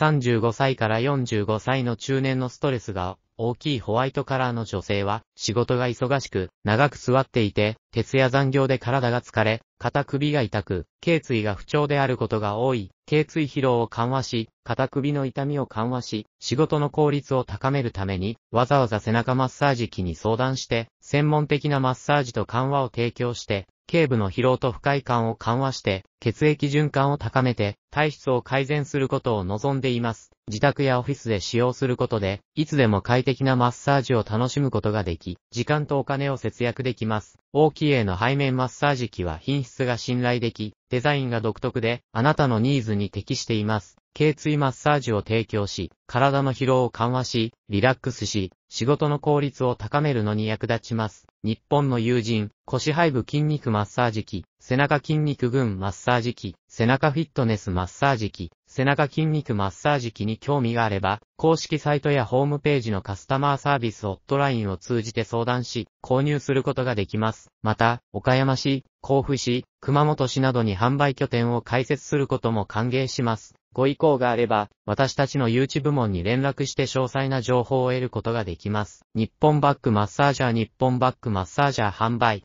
35歳から45歳の中年のストレスが大きいホワイトカラーの女性は仕事が忙しく、長く座っていて、徹夜残業で体が疲れ、肩首が痛く、頸椎が不調であることが多い、頸椎疲労を緩和し、肩首の痛みを緩和し、仕事の効率を高めるために、わざわざ背中マッサージ機に相談して、専門的なマッサージと緩和を提供して、頸部の疲労と不快感を緩和して、血液循環を高めて、体質を改善することを望んでいます。自宅やオフィスで使用することで、いつでも快適なマッサージを楽しむことができ、時間とお金を節約できます。大きい A の背面マッサージ機は品質が信頼でき、デザインが独特で、あなたのニーズに適しています。頸椎マッサージを提供し、体の疲労を緩和し、リラックスし、仕事の効率を高めるのに役立ちます。日本の友人、腰背部筋肉マッサージ機、背中筋肉群マッサージ機、背中フィットネスマッサージ機、背中筋肉マッサージ機に興味があれば、公式サイトやホームページのカスタマーサービスホットラインを通じて相談し、購入することができます。また、岡山市、甲府市、熊本市などに販売拠点を開設することも歓迎します。ご意向があれば、私たちの誘致部門に連絡して詳細な情報を得ることができます。日本バックマッサージャー日本バックマッサージャー販売